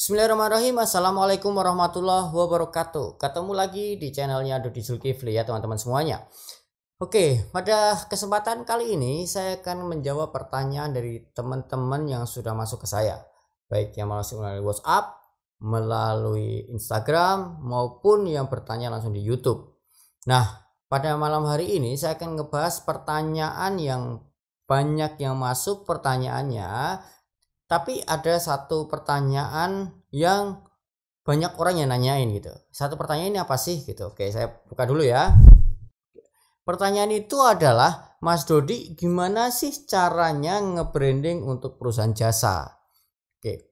Bismillahirrahmanirrahim Assalamualaikum warahmatullahi wabarakatuh Ketemu lagi di channelnya Dodi Zulkifli ya teman-teman semuanya Oke pada kesempatan kali ini Saya akan menjawab pertanyaan dari teman-teman yang sudah masuk ke saya Baik yang masih melalui WhatsApp Melalui Instagram Maupun yang bertanya langsung di Youtube Nah pada malam hari ini saya akan ngebahas pertanyaan yang banyak yang masuk pertanyaannya tapi ada satu pertanyaan yang banyak orang yang nanyain gitu satu pertanyaan ini apa sih gitu oke saya buka dulu ya pertanyaan itu adalah Mas Dodi gimana sih caranya ngebranding untuk perusahaan jasa oke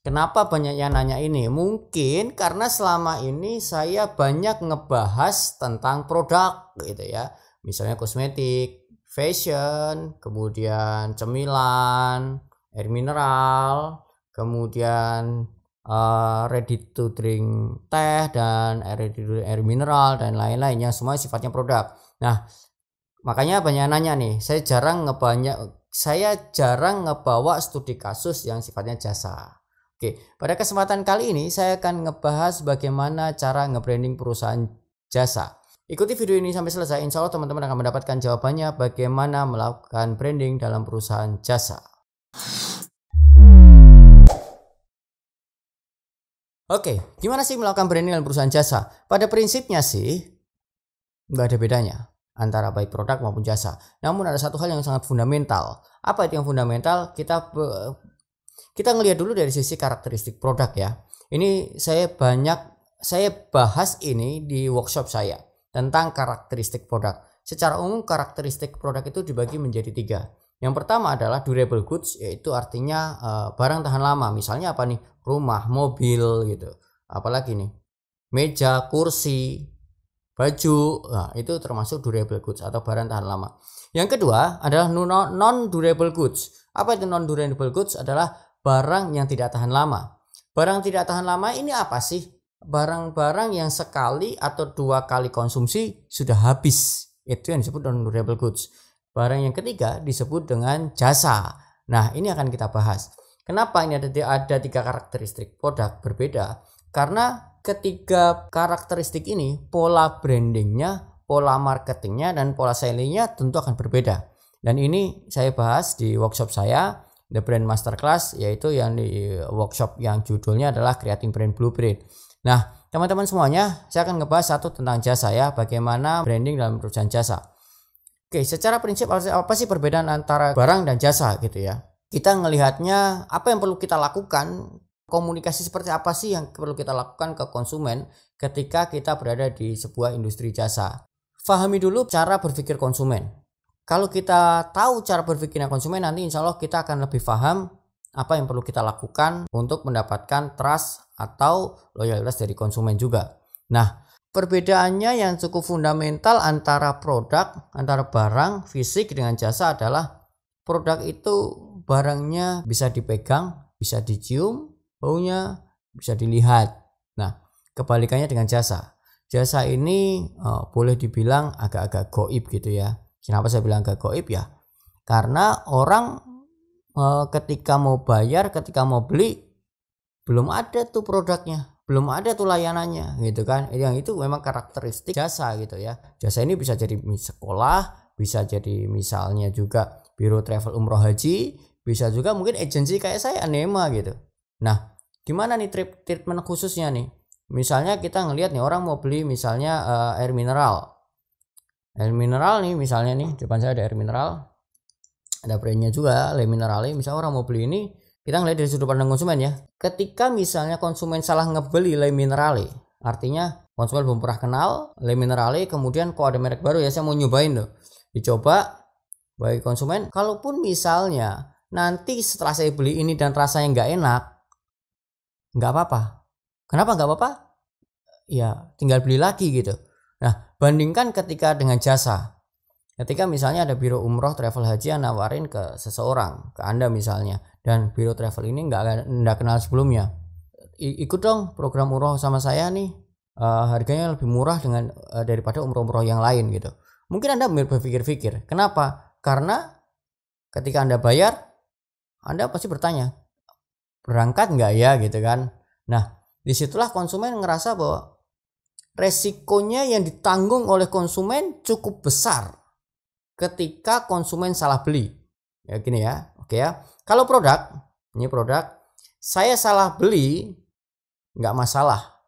Kenapa banyak yang nanya ini? Mungkin karena selama ini saya banyak ngebahas tentang produk gitu ya. Misalnya kosmetik, fashion, kemudian cemilan, air mineral, kemudian uh, ready to drink teh dan air ready to air mineral dan lain-lainnya semua sifatnya produk. Nah, makanya banyak nanya nih, saya jarang ngebanyak saya jarang ngebawa studi kasus yang sifatnya jasa. Oke, pada kesempatan kali ini saya akan ngebahas bagaimana cara ngebranding perusahaan jasa. Ikuti video ini sampai selesai, insya Allah teman-teman akan mendapatkan jawabannya bagaimana melakukan branding dalam perusahaan jasa. Oke, gimana sih melakukan branding dengan perusahaan jasa? Pada prinsipnya sih, nggak ada bedanya antara baik produk maupun jasa. Namun ada satu hal yang sangat fundamental. Apa itu yang fundamental? Kita kita ngelihat dulu dari sisi karakteristik produk ya. Ini saya banyak saya bahas ini di workshop saya tentang karakteristik produk. Secara umum karakteristik produk itu dibagi menjadi tiga. Yang pertama adalah durable goods yaitu artinya uh, barang tahan lama. Misalnya apa nih? Rumah, mobil gitu. Apalagi nih? Meja, kursi, baju. Nah, itu termasuk durable goods atau barang tahan lama. Yang kedua adalah non durable goods. Apa itu non durable goods? Adalah barang yang tidak tahan lama. Barang tidak tahan lama ini apa sih? Barang-barang yang sekali atau dua kali konsumsi sudah habis. Itu yang disebut non durable goods. Barang yang ketiga disebut dengan jasa. Nah, ini akan kita bahas. Kenapa ini ada, ada tiga karakteristik produk berbeda? Karena ketiga karakteristik ini pola brandingnya, pola marketingnya, dan pola sellingnya tentu akan berbeda. Dan ini saya bahas di workshop saya The Brand Masterclass yaitu yang di workshop yang judulnya adalah Creating Brand Blueprint. Nah, teman-teman semuanya, saya akan ngebahas satu tentang jasa ya, bagaimana branding dalam perusahaan jasa. Oke, secara prinsip apa sih perbedaan antara barang dan jasa gitu ya? Kita ngelihatnya apa yang perlu kita lakukan, komunikasi seperti apa sih yang perlu kita lakukan ke konsumen ketika kita berada di sebuah industri jasa. Fahami dulu cara berpikir konsumen. Kalau kita tahu cara berpikirnya konsumen, nanti insya Allah kita akan lebih paham apa yang perlu kita lakukan untuk mendapatkan trust atau loyalitas dari konsumen juga. Nah, Perbedaannya yang cukup fundamental antara produk, antara barang fisik dengan jasa adalah produk itu barangnya bisa dipegang, bisa dicium, baunya bisa dilihat. Nah, kebalikannya dengan jasa. Jasa ini oh, boleh dibilang agak-agak goib gitu ya. Kenapa saya bilang agak goib ya? Karena orang eh, ketika mau bayar, ketika mau beli, belum ada tuh produknya belum ada tuh layanannya gitu kan yang itu memang karakteristik jasa gitu ya jasa ini bisa jadi sekolah bisa jadi misalnya juga biro travel umroh haji bisa juga mungkin agensi kayak saya anema gitu nah gimana nih trip treatment khususnya nih misalnya kita ngelihat nih orang mau beli misalnya uh, air mineral air mineral nih misalnya nih depan saya ada air mineral ada brandnya juga le mineral. misalnya orang mau beli ini kita ngelihat dari sudut pandang konsumen ya. Ketika misalnya konsumen salah ngebeli le minerale, artinya konsumen belum pernah kenal le minerale, kemudian kok ada merek baru ya saya mau nyobain loh. Dicoba bagi konsumen, kalaupun misalnya nanti setelah saya beli ini dan rasanya nggak enak, nggak apa-apa. Kenapa nggak apa-apa? Ya tinggal beli lagi gitu. Nah bandingkan ketika dengan jasa. Ketika misalnya ada biro umroh travel haji yang nawarin ke seseorang, ke Anda misalnya dan Biro Travel ini nggak nggak kenal sebelumnya. I, ikut dong program umroh sama saya nih. Uh, harganya lebih murah dengan uh, daripada umroh-umroh yang lain gitu. Mungkin Anda berpikir-pikir. Kenapa? Karena ketika Anda bayar, Anda pasti bertanya, berangkat nggak ya gitu kan? Nah, disitulah konsumen ngerasa bahwa resikonya yang ditanggung oleh konsumen cukup besar ketika konsumen salah beli. Ya gini ya, Oke ya. Kalau produk, ini produk, saya salah beli nggak masalah.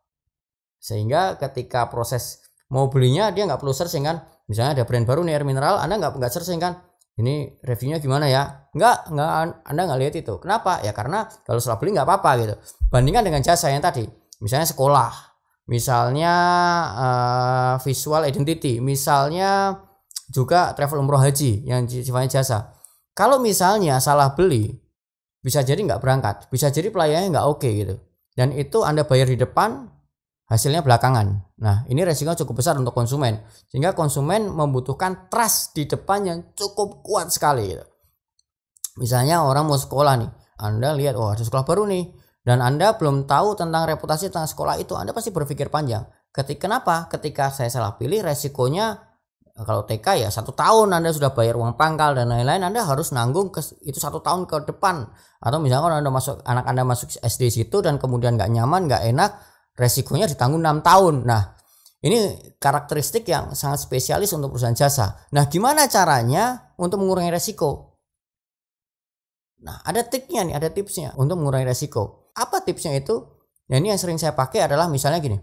Sehingga ketika proses mau belinya dia nggak perlu searching kan. Misalnya ada brand baru nih air mineral, Anda nggak nggak searching kan. Ini reviewnya gimana ya? Nggak, nggak Anda nggak lihat itu. Kenapa? Ya karena kalau salah beli nggak apa-apa gitu. Bandingkan dengan jasa yang tadi. Misalnya sekolah, misalnya uh, visual identity, misalnya juga travel umroh haji yang sifatnya jasa. Kalau misalnya salah beli, bisa jadi nggak berangkat, bisa jadi pelayanannya nggak oke okay, gitu. Dan itu Anda bayar di depan, hasilnya belakangan. Nah, ini resiko cukup besar untuk konsumen. Sehingga konsumen membutuhkan trust di depan yang cukup kuat sekali gitu. Misalnya orang mau sekolah nih, Anda lihat, oh ada sekolah baru nih, dan Anda belum tahu tentang reputasi tentang sekolah itu, Anda pasti berpikir panjang. Ketika kenapa? Ketika saya salah pilih, resikonya Eh, kalau TK ya satu tahun Anda sudah bayar uang pangkal dan lain-lain Anda harus nanggung ke, itu satu tahun ke depan atau misalnya kalau Anda masuk anak Anda masuk SD situ dan kemudian nggak nyaman nggak enak resikonya ditanggung enam tahun nah ini karakteristik yang sangat spesialis untuk perusahaan jasa nah gimana caranya untuk mengurangi resiko nah ada triknya nih ada tipsnya untuk mengurangi resiko apa tipsnya itu nah ini yang sering saya pakai adalah misalnya gini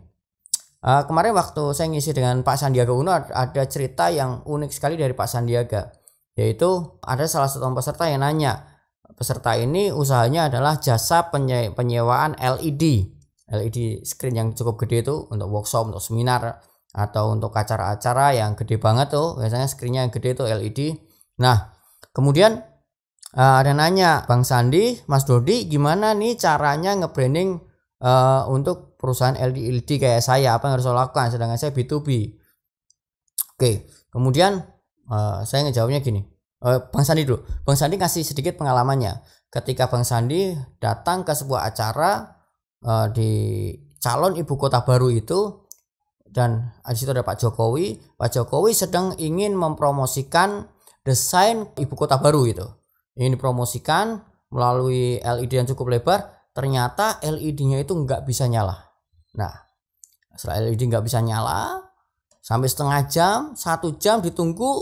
Uh, kemarin waktu saya ngisi dengan Pak Sandiaga Uno ada cerita yang unik sekali dari Pak Sandiaga yaitu ada salah satu peserta yang nanya peserta ini usahanya adalah jasa penye penyewaan LED LED screen yang cukup gede itu untuk workshop untuk seminar atau untuk acara-acara yang gede banget tuh biasanya screennya yang gede itu LED nah kemudian uh, ada nanya Bang Sandi Mas Dodi gimana nih caranya nge-branding uh, untuk perusahaan LED, kayak saya apa yang harus saya lakukan sedangkan saya B2B oke kemudian uh, saya ngejawabnya gini uh, Bang Sandi dulu Bang Sandi kasih sedikit pengalamannya ketika Bang Sandi datang ke sebuah acara uh, di calon ibu kota baru itu dan di situ ada Pak Jokowi Pak Jokowi sedang ingin mempromosikan desain ibu kota baru itu ingin dipromosikan melalui LED yang cukup lebar ternyata LED-nya itu nggak bisa nyala Nah, setelah LED nggak bisa nyala, sampai setengah jam, satu jam ditunggu,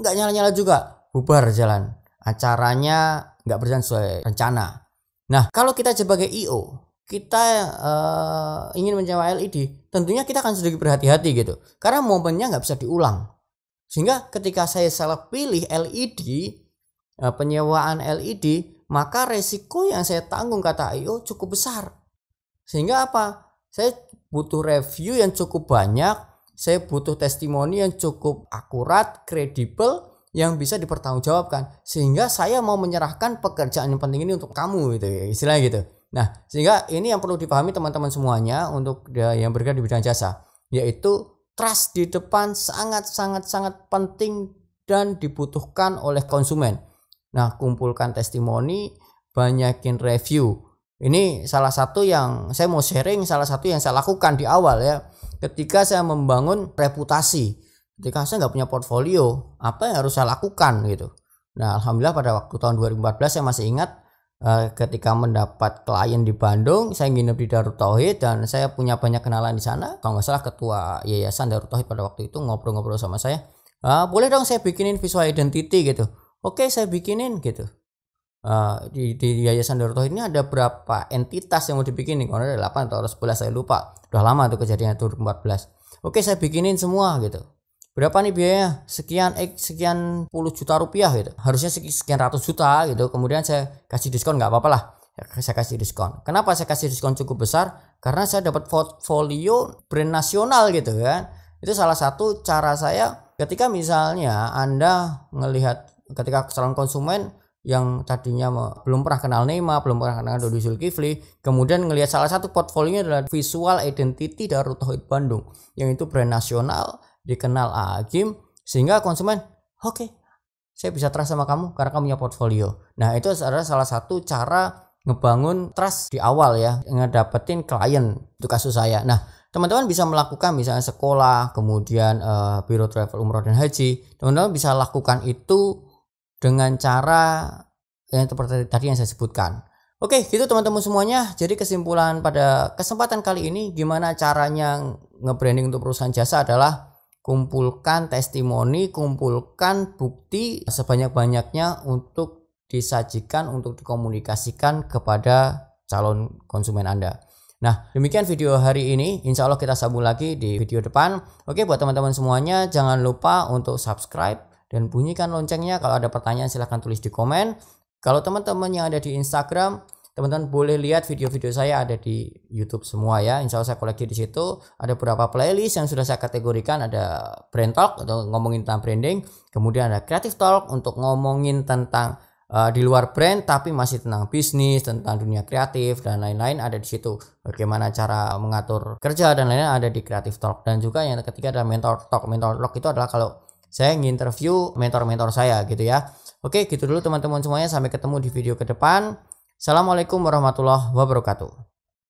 nggak nyala-nyala juga, bubar jalan. Acaranya nggak berjalan sesuai rencana. Nah, kalau kita sebagai IO, kita uh, ingin menyewa LED, tentunya kita akan sedikit berhati-hati gitu, karena momennya nggak bisa diulang. Sehingga ketika saya salah pilih LED, uh, eh, penyewaan LED, maka resiko yang saya tanggung kata IO cukup besar. Sehingga apa? Saya butuh review yang cukup banyak, saya butuh testimoni yang cukup akurat, kredibel, yang bisa dipertanggungjawabkan sehingga saya mau menyerahkan pekerjaan yang penting ini untuk kamu gitu ya istilahnya gitu nah sehingga ini yang perlu dipahami teman-teman semuanya untuk yang bergerak di bidang jasa yaitu trust di depan sangat sangat sangat penting dan dibutuhkan oleh konsumen nah kumpulkan testimoni banyakin review ini salah satu yang saya mau sharing, salah satu yang saya lakukan di awal ya. Ketika saya membangun reputasi, ketika saya nggak punya portfolio, apa yang harus saya lakukan gitu. Nah, alhamdulillah pada waktu tahun 2014 saya masih ingat eh, ketika mendapat klien di Bandung, saya nginep di Darut Tauhid dan saya punya banyak kenalan di sana. Kalau nggak salah ketua yayasan Darut Tauhid pada waktu itu ngobrol-ngobrol sama saya. Ah, boleh dong saya bikinin visual identity gitu. Oke, saya bikinin gitu. Eh, di, di Yayasan Darul Tauhid ini ada berapa entitas yang mau dibikin nih? Karena ada 8 atau 11 saya lupa. Udah lama tuh kejadiannya tuh 14. Oke, saya bikinin semua gitu. Berapa nih biayanya? Sekian eh, sekian puluh juta rupiah gitu. Harusnya sekian ratus juta gitu. Kemudian saya kasih diskon nggak apa-apa lah. Saya kasih diskon. Kenapa saya kasih diskon cukup besar? Karena saya dapat portfolio brand nasional gitu kan. Itu salah satu cara saya ketika misalnya Anda melihat ketika calon konsumen yang tadinya belum pernah kenal Neymar, belum pernah kenal Dodi Zulkifli, kemudian ngelihat salah satu portfolionya adalah visual identity dari Tohid Bandung, yang itu brand nasional, dikenal agim, sehingga konsumen, oke, okay, saya bisa trust sama kamu karena kamu punya portfolio. Nah, itu adalah salah satu cara ngebangun trust di awal ya, ngedapetin klien, itu kasus saya. Nah, teman-teman bisa melakukan misalnya sekolah, kemudian uh, biro travel umroh dan haji, teman-teman bisa lakukan itu dengan cara yang seperti tadi yang saya sebutkan. Oke, gitu teman-teman semuanya. Jadi kesimpulan pada kesempatan kali ini gimana caranya nge-branding untuk perusahaan jasa adalah kumpulkan testimoni, kumpulkan bukti sebanyak-banyaknya untuk disajikan untuk dikomunikasikan kepada calon konsumen Anda. Nah, demikian video hari ini. Insya Allah kita sambung lagi di video depan. Oke, buat teman-teman semuanya, jangan lupa untuk subscribe dan bunyikan loncengnya. Kalau ada pertanyaan silahkan tulis di komen. Kalau teman-teman yang ada di Instagram, teman-teman boleh lihat video-video saya ada di YouTube semua ya. Insya Allah saya koleksi di situ. Ada beberapa playlist yang sudah saya kategorikan. Ada brand talk atau ngomongin tentang branding. Kemudian ada creative talk untuk ngomongin tentang uh, di luar brand tapi masih tentang bisnis, tentang dunia kreatif dan lain-lain ada di situ. Bagaimana cara mengatur kerja dan lain-lain ada di creative talk. Dan juga yang ketiga ada mentor talk. Mentor talk itu adalah kalau saya nginterview mentor-mentor saya gitu ya. Oke, gitu dulu teman-teman semuanya. Sampai ketemu di video ke depan. Assalamualaikum warahmatullahi wabarakatuh.